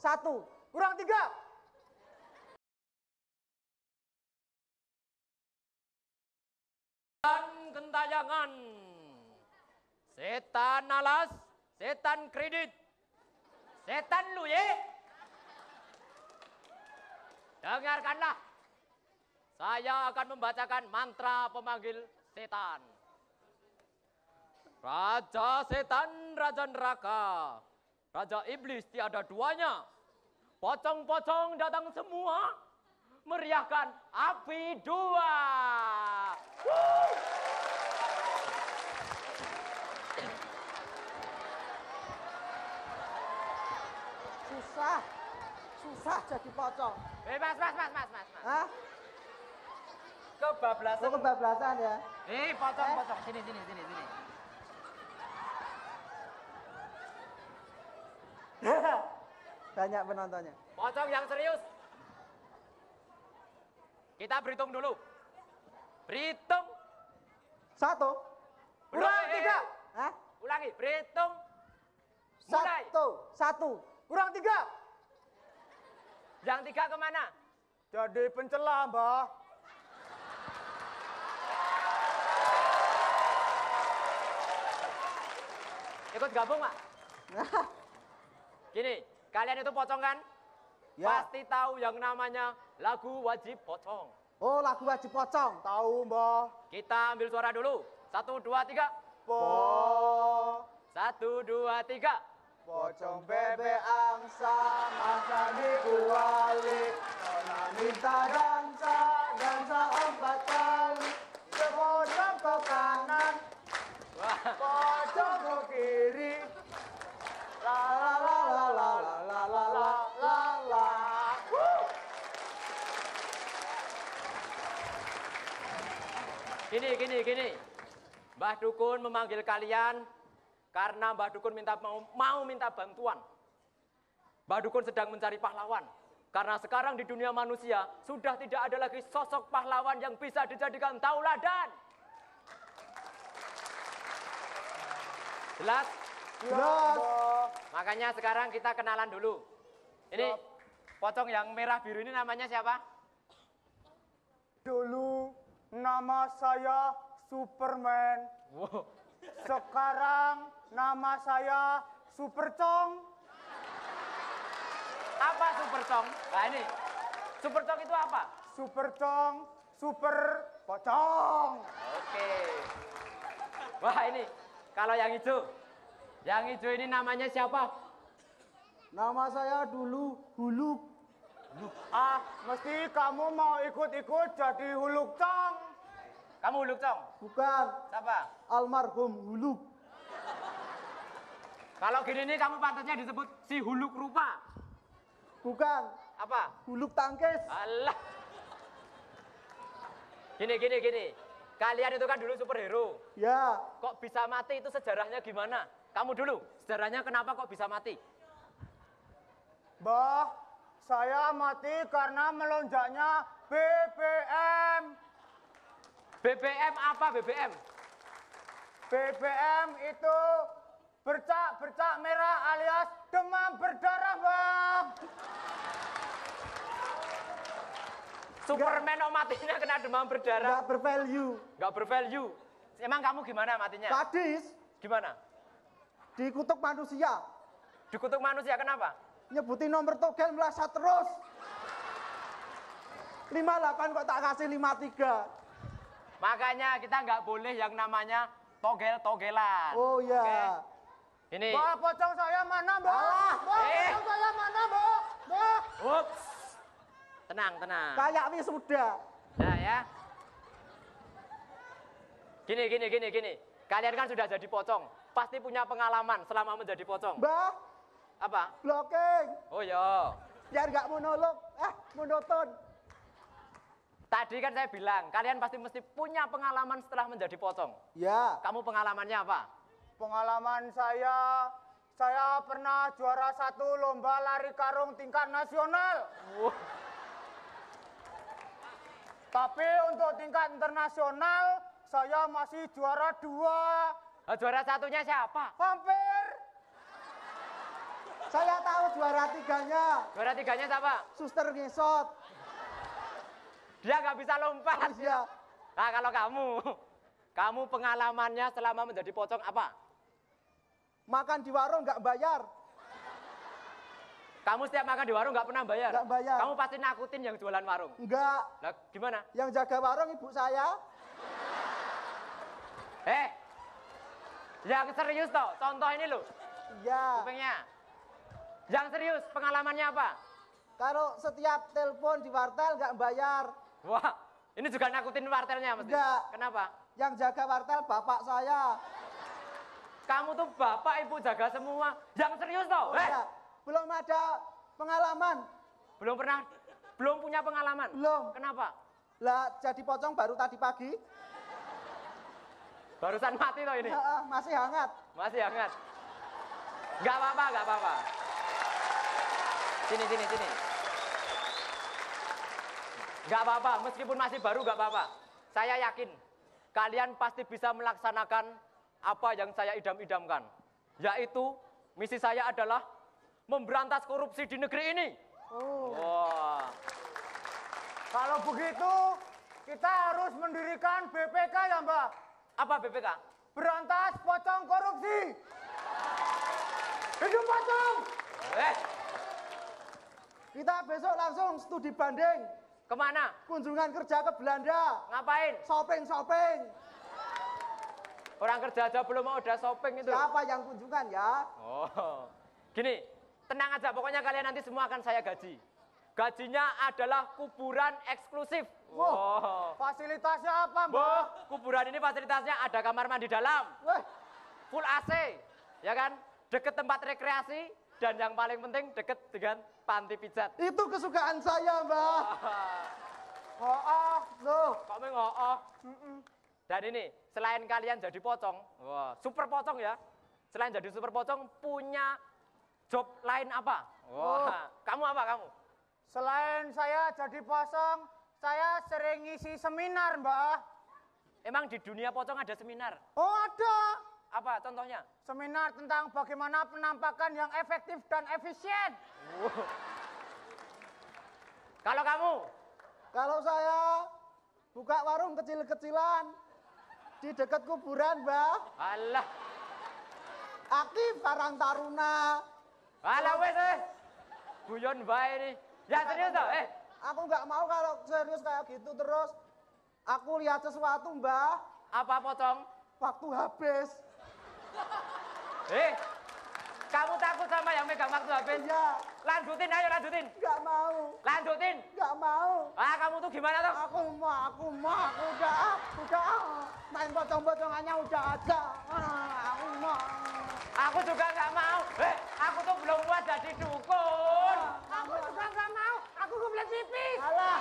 Satu. Kurang tiga. Dan kentayangan. Setan alas, setan kredit. Setan lu ye. Dengarkanlah. Saya akan membacakan mantra pemanggil setan. Raja setan, raja neraka. Raja iblis tiada duanya. Pocong-pocong datang semua meriahkan api dua. Susah, susah jadi pocong. Eh, mas, mas, mas, mas, mas. mas. Hah? Kebablasan. Oh, kebablasan ya. Eh, pocong, eh. pocong. Sini, sini, sini, sini. Banyak penontonnya. Pocong yang serius. Kita berhitung dulu. Berhitung. Satu. Kurang tiga. Hah? Ulangi, berhitung. Mulai. Satu. Satu. Kurang tiga. Yang tiga kemana? Jadi pencela, Mbak. Ikut gabung, Pak. Nah. Gini, Kalian itu pocong kan? Ya. Pasti tahu yang namanya lagu wajib pocong. Oh, lagu wajib pocong. Tahu, Mbah. Kita ambil suara dulu. Satu, dua, tiga. Po. Satu, dua, tiga. Pocong bebek angsa, angsa di kuali. minta dansa, dansa empat kali. ke kanan. pocong Pocong Gini, gini, gini. Mbah Dukun memanggil kalian karena Mbah Dukun minta mau, mau minta bantuan. Mbah Dukun sedang mencari pahlawan. Karena sekarang di dunia manusia sudah tidak ada lagi sosok pahlawan yang bisa dijadikan tauladan. Jelas? Jelas. Makanya sekarang kita kenalan dulu. Ini pocong yang merah biru ini namanya siapa? Dulu nama saya Superman. Wow. Sekarang nama saya Supercong. Apa Supercong? Nah ini, Supercong itu apa? Supercong, super pocong. Oke. Wah ini, kalau yang hijau. Yang hijau ini namanya siapa? Nama saya dulu Huluk. Ah, ah mesti kamu mau ikut-ikut jadi Huluk Cong. Kamu Huluk Cong? Bukan. Siapa? Almarhum Huluk. Kalau gini nih kamu pantasnya disebut si Huluk Rupa. Bukan. Apa? Huluk Tangkis. Allah. Gini, gini, gini. Kalian itu kan dulu superhero. Ya. Kok bisa mati itu sejarahnya gimana? Kamu dulu, sejarahnya kenapa kok bisa mati? Bah, saya mati karena melonjaknya BBM. BBM apa BBM? BBM itu bercak-bercak merah alias demam berdarah, Bang. Superman matinya kena demam berdarah. Gak bervalue. Gak bervalue. Emang kamu gimana matinya? Sadis. Gimana? Dikutuk manusia. Dikutuk manusia kenapa? Nyebutin nomor togel melesat terus. 58 kok tak kasih 53. Makanya kita nggak boleh yang namanya togel-togelan. Oh iya. Okay? Ini. Mbak pocong saya mana, Mbak? Ah, Mbak eh. pocong saya mana, Mbak? Mbak. Ups. Tenang, tenang. Kayak sudah. Nah ya. Gini, gini, gini, gini. Kalian kan sudah jadi pocong. Pasti punya pengalaman selama menjadi pocong. Mbak. Apa? Blocking. Oh iya. Biar nggak monolog, eh monoton. Tadi kan saya bilang, kalian pasti mesti punya pengalaman setelah menjadi pocong. Ya. Kamu pengalamannya apa? Pengalaman saya, saya pernah juara satu lomba lari karung tingkat nasional. Wow. Tapi untuk tingkat internasional, saya masih juara dua. Oh, juara satunya siapa? Vampir. Saya tahu juara tiganya. Juara tiganya siapa? Suster ngesot. Dia nggak bisa lompat. Iya. Nah, kalau kamu, kamu pengalamannya selama menjadi pocong apa? Makan di warung nggak bayar. Kamu setiap makan di warung nggak pernah bayar? Nggak bayar. Kamu pasti nakutin yang jualan warung? Nggak. Nah, gimana? Yang jaga warung ibu saya. Eh, yang serius toh, contoh ini loh. Iya. Kupingnya. Yang serius, pengalamannya apa? Kalau setiap telepon di wartel nggak bayar. Wah, ini juga nakutin wartelnya mas. Enggak. Kenapa? Yang jaga wartel bapak saya. Kamu tuh bapak ibu jaga semua. Yang serius toh? Oh, eh. hey. Belum ada pengalaman. Belum pernah belum punya pengalaman. Belum. Kenapa? Lah jadi pocong baru tadi pagi. Barusan mati loh ini. uh, masih hangat. Masih hangat. Gak apa-apa, gak apa-apa. Sini, sini, sini. Gak apa-apa, meskipun masih baru gak apa-apa. Saya yakin kalian pasti bisa melaksanakan apa yang saya idam-idamkan. Yaitu misi saya adalah memberantas korupsi di negeri ini. Oh. Wow. Kalau begitu kita harus mendirikan BPK ya Mbak. Apa BPK? Berantas pocong korupsi. Hidup pocong. Eh. Kita besok langsung studi banding Kemana? Kunjungan kerja ke Belanda. Ngapain? Shopping, shopping. Orang kerja aja belum mau udah shopping itu. Siapa yang kunjungan ya? Oh. Gini, tenang aja pokoknya kalian nanti semua akan saya gaji. Gajinya adalah kuburan eksklusif. Wow. Fasilitasnya apa, Mbak? kuburan ini fasilitasnya ada kamar mandi dalam. Wah. Full AC, ya kan? Deket tempat rekreasi, dan yang paling penting deket dengan panti pijat. Itu kesukaan saya, Mbak. Oh, oh, loh. Kamu oh, oh. Dan ini, selain kalian jadi pocong, wah, super pocong ya. Selain jadi super pocong, punya job lain apa? Wah, oh. kamu apa kamu? Selain saya jadi pocong, saya sering ngisi seminar, Mbak. Emang di dunia pocong ada seminar? Oh, ada. Apa contohnya? Seminar tentang bagaimana penampakan yang efektif dan efisien. Kalau kamu? Kalau saya buka warung kecil-kecilan di dekat kuburan, Mbak. Alah. Aktif Karang Taruna. Alah wes eh. Guyon bae ini. Ya serius toh, eh. Aku nggak mau kalau serius kayak gitu terus. Aku lihat sesuatu, Mbak. Apa potong? Waktu habis. Eh, kamu takut sama yang megang waktu habis? Ya. Lanjutin, ayo lanjutin. Gak mau. Lanjutin. Gak mau. Ah, kamu tuh gimana tuh? Aku mau, aku mau, aku udah, udah. Main pocong-pocongannya udah ada. Ah, aku mau. Aku juga gak mau. Eh, aku tuh belum puas jadi dukun. Ah, aku juga gak mau. Aku kebelet pipis. Alah.